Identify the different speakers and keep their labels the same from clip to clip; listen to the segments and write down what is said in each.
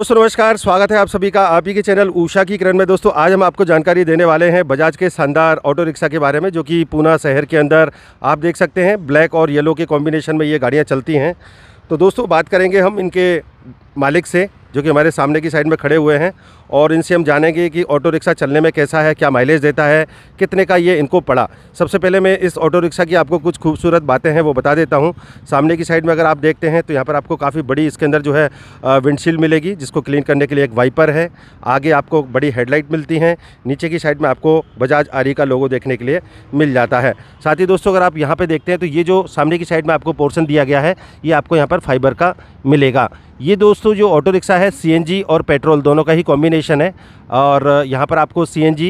Speaker 1: दोस्तों नमस्कार स्वागत है आप सभी का आप ही के चैनल ऊषा की किरण में दोस्तों आज हम आपको जानकारी देने वाले हैं बजाज के शानदार ऑटो रिक्शा के बारे में जो कि पूना शहर के अंदर आप देख सकते हैं ब्लैक और येलो के कॉम्बिनेशन में ये गाड़ियाँ चलती हैं तो दोस्तों बात करेंगे हम इनके मालिक से जो कि हमारे सामने की साइड में खड़े हुए हैं और इनसे हम जानेंगे कि ऑटो रिक्शा चलने में कैसा है क्या माइलेज देता है कितने का ये इनको पड़ा सबसे पहले मैं इस ऑटो रिक्शा की आपको कुछ खूबसूरत बातें हैं वो बता देता हूँ सामने की साइड में अगर आप देखते हैं तो यहाँ पर आपको काफ़ी बड़ी इसके अंदर जो है विंडशील्ड मिलेगी जिसको क्लीन करने के लिए एक वाइपर है आगे आपको बड़ी हेडलाइट मिलती हैं नीचे की साइड में आपको बजाज आरी का लोगो देखने के लिए मिल जाता है साथ ही दोस्तों अगर आप यहाँ पर देखते हैं तो ये जो सामने की साइड में आपको पोर्सन दिया गया है ये आपको यहाँ पर फाइबर का मिलेगा ये दोस्तों जो ऑटो रिक्शा है सीएनजी और पेट्रोल दोनों का ही कॉम्बिनेशन है और यहाँ पर आपको सीएनजी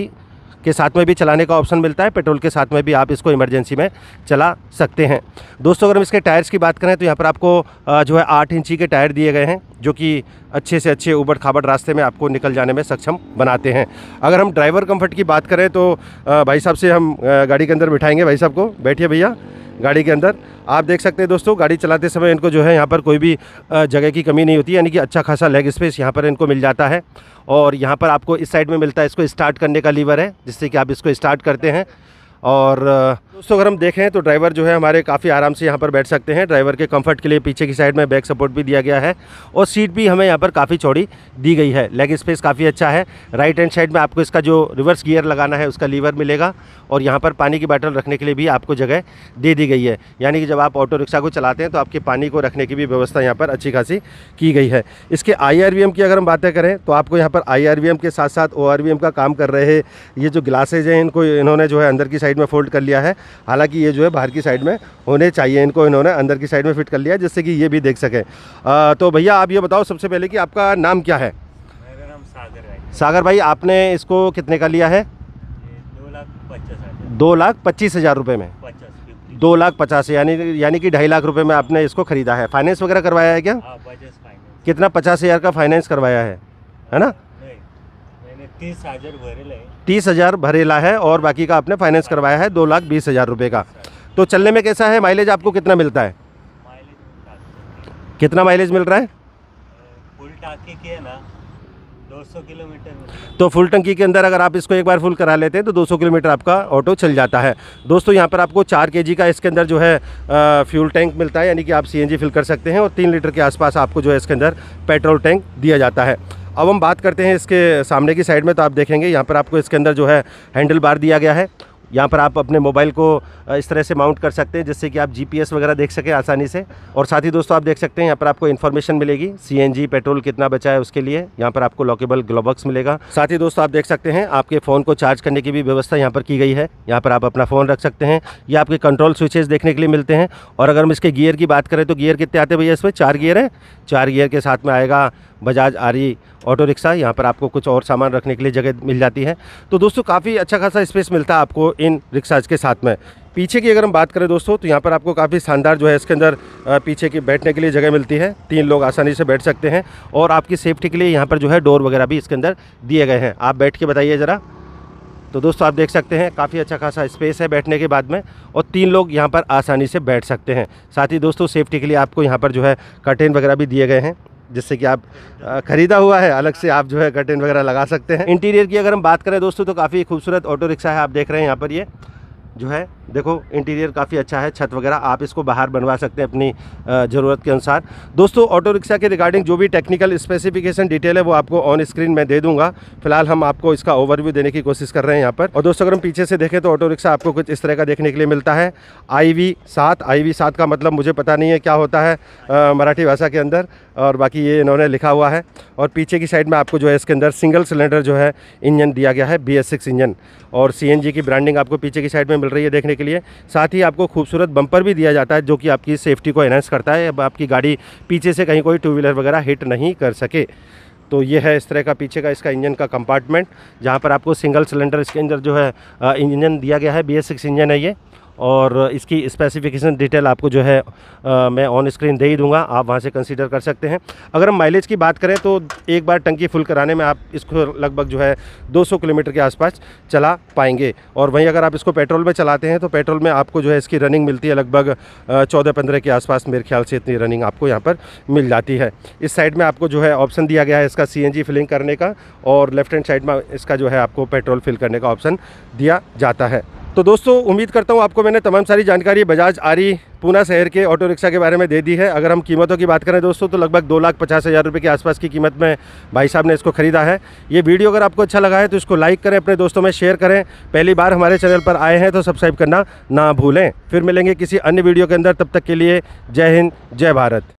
Speaker 1: के साथ में भी चलाने का ऑप्शन मिलता है पेट्रोल के साथ में भी आप इसको इमरजेंसी में चला सकते हैं दोस्तों अगर हम इसके टायर्स की बात करें तो यहाँ पर आपको जो है आठ इंची के टायर दिए गए हैं जो कि अच्छे से अच्छे उबड़ खाबड़ रास्ते में आपको निकल जाने में सक्षम बनाते हैं अगर हम ड्राइवर कम्फर्ट की बात करें तो भाई साहब से हम गाड़ी के अंदर बिठाएंगे भाई साहब को बैठिए भैया गाड़ी के अंदर आप देख सकते हैं दोस्तों गाड़ी चलाते समय इनको जो है यहाँ पर कोई भी जगह की कमी नहीं होती यानी कि अच्छा खासा लेग स्पेस यहाँ पर इनको मिल जाता है और यहाँ पर आपको इस साइड में मिलता है इसको स्टार्ट करने का लीवर है जिससे कि आप इसको स्टार्ट करते हैं और दोस्तों अगर हम देखें तो ड्राइवर जो है हमारे काफ़ी आराम से यहाँ पर बैठ सकते हैं ड्राइवर के कंफर्ट के लिए पीछे की साइड में बैक सपोर्ट भी दिया गया है और सीट भी हमें यहाँ पर काफ़ी चौड़ी दी गई है लेग स्पेस काफ़ी अच्छा है राइट हैंड साइड में आपको इसका जो रिवर्स गियर लगाना है उसका लीवर मिलेगा और यहाँ पर पानी की बाटल रखने के लिए भी आपको जगह दे दी गई है यानी कि जब आप ऑटो रिक्शा को चलाते हैं तो आपके पानी को रखने की भी व्यवस्था यहाँ पर अच्छी खासी की गई है इसके आई की अगर हम बातें करें तो आपको यहाँ पर आई के साथ साथ ओ का काम कर रहे ये जो ग्लासेज हैं इनको इन्होंने जो है अंदर की साइड में फोल्ड कर लिया है हालांकि ये जो है बाहर की साइड में होने चाहिए इनको इन्होंने अंदर की साइड में फिट कर लिया जिससे कि ये भी देख सकें तो भैया आप ये बताओ सबसे पहले कि आपका नाम क्या है मेरा नाम सागर भाई सागर भाई आपने इसको कितने का लिया है दो लाख दो लाख पच्चीस हज़ार रुपये में दो लाख पचास यानी यानी कि ढाई लाख रुपए में आपने इसको ख़रीदा है फाइनेंस वगैरह करवाया है क्या आ, हाँ, कितना पचास हज़ार का फाइनेंस करवाया है है ना तीस हजार भरेला है और बाकी का आपने फाइनेंस करवाया है दो लाख बीस हज़ार रुपये का तो चलने में कैसा है माइलेज आपको कितना मिलता है कितना माइलेज मिल रहा है फुल टाकी की है ना 200 किलोमीटर तो फुल टंकी के अंदर अगर आप इसको एक बार फुल करा लेते हैं तो 200 किलोमीटर आपका ऑटो चल जाता है दोस्तों यहाँ पर आपको चार के का इसके अंदर जो है फ्यूल टैंक मिलता है यानी कि आप सी फिल कर सकते हैं और तीन लीटर के आसपास आपको जो है इसके अंदर पेट्रोल टैंक दिया जाता है अब हम बात करते हैं इसके सामने की साइड में तो आप देखेंगे यहाँ पर आपको इसके अंदर जो है हैंडल बार दिया गया है यहाँ पर आप अपने मोबाइल को इस तरह से माउंट कर सकते हैं जिससे कि आप जीपीएस वगैरह देख सकें आसानी से और साथ ही दोस्तों आप देख सकते हैं यहाँ पर आपको इन्फॉर्मेशन मिलेगी सीएनजी पेट्रोल कितना बचा है उसके लिए यहाँ पर आपको लॉकेबल ग्लोबॉक्स मिलेगा साथ ही दोस्तों आप देख सकते हैं आपके फ़ोन को चार्ज करने की भी व्यवस्था यहाँ पर की गई है यहाँ पर आप अपना फ़ोन रख सकते हैं या आपके कंट्रोल स्विचेज देखने के लिए मिलते हैं और अगर हम इसके गियर की बात करें तो गियर कितने आते भैया इसमें चार गियर है चार गियर के साथ में आएगा बजाज आरी ऑटो रिक्शा यहाँ पर आपको कुछ और सामान रखने के लिए जगह मिल जाती है तो दोस्तों काफ़ी अच्छा खासा स्पेस मिलता है आपको इन रिक्शाज के साथ में पीछे की अगर हम बात करें दोस्तों तो यहाँ पर आपको काफ़ी शानदार जो है इसके अंदर पीछे की बैठने के लिए जगह मिलती है तीन लोग आसानी से बैठ सकते हैं और आपकी सेफ्टी के लिए यहाँ पर जो है डोर वगैरह भी इसके अंदर दिए गए हैं आप बैठ के बताइए ज़रा तो दोस्तों आप देख सकते हैं काफ़ी अच्छा खासा स्पेस है बैठने के बाद में और तीन लोग यहाँ पर आसानी से बैठ सकते हैं साथ ही दोस्तों सेफ्टी के लिए आपको यहाँ पर जो है कर्टेन वगैरह भी दिए गए हैं जिससे कि आप ख़रीदा हुआ है अलग से आप जो है कर्टेन वगैरह लगा सकते हैं इंटीरियर की अगर हम बात करें दोस्तों तो काफ़ी खूबसूरत ऑटो रिक्शा है आप देख रहे हैं यहाँ पर ये जो है देखो इंटीरियर काफ़ी अच्छा है छत वगैरह आप इसको बाहर बनवा सकते हैं अपनी ज़रूरत के अनुसार दोस्तों ऑटो रिक्शा के रिगार्डिंग जो भी टेक्निकल स्पेसिफिकेशन डिटेल है वो आपको ऑन स्क्रीन में दे दूंगा फिलहाल हम आपको इसका ओवरव्यू देने की कोशिश कर रहे हैं यहाँ पर और दोस्तों अगर हम पीछे से देखें तो ऑटो रिक्शा आपको कुछ इस तरह का देखने के लिए मिलता है आई वी सात आई वी सात का मतलब मुझे पता नहीं है क्या होता है मराठी भाषा के अंदर और बाकी ये इन्होंने लिखा हुआ है और पीछे की साइड में आपको जो है इसके अंदर सिंगल सिलेंडर जो है इंजन दिया गया है बी इंजन और सी की ब्रांडिंग आपको पीछे की साइड में मिल रही है देखने करने के लिए साथ ही आपको खूबसूरत बम्पर भी दिया जाता है जो कि आपकी सेफ्टी को एनहेंस करता है अब आपकी गाड़ी पीछे से कहीं कोई टू व्हीलर वगैरह हिट नहीं कर सके तो ये है इस तरह का पीछे का इसका इंजन का कंपार्टमेंट जहाँ पर आपको सिंगल सिलेंडर इसके अंदर जो है इंजन दिया गया है बी एस सिक्स इंजन है ये और इसकी स्पेसिफिकेशन डिटेल आपको जो है आ, मैं ऑन स्क्रीन दे ही दूंगा आप वहाँ से कंसीडर कर सकते हैं अगर हम माइलेज की बात करें तो एक बार टंकी फुल कराने में आप इसको लगभग जो है 200 किलोमीटर के आसपास चला पाएंगे और वहीं अगर आप इसको पेट्रोल में चलाते हैं तो पेट्रोल में आपको जो है इसकी रनिंग मिलती है लगभग चौदह पंद्रह के आसपास मेरे ख्याल से इतनी रनिंग आपको यहाँ पर मिल जाती है इस साइड में आपको जो है ऑप्शन दिया गया है इसका सी फिलिंग करने का और लेफ्ट हैंड साइड में इसका जो है आपको पेट्रोल फिल करने का ऑप्शन दिया जाता है तो दोस्तों उम्मीद करता हूँ आपको मैंने तमाम सारी जानकारी बजाज आरी पूना शहर के ऑटो रिक्शा के बारे में दे दी है अगर हम कीमतों की बात करें दोस्तों तो लगभग दो लाख पचास हज़ार रुपये के आसपास की कीमत में भाई साहब ने इसको ख़रीदा है ये वीडियो अगर आपको अच्छा लगा है तो इसको लाइक करें अपने दोस्तों में शेयर करें पहली बार हमारे चैनल पर आए हैं तो सब्सक्राइब करना ना भूलें फिर मिलेंगे किसी अन्य वीडियो के अंदर तब तक के लिए जय हिंद जय भारत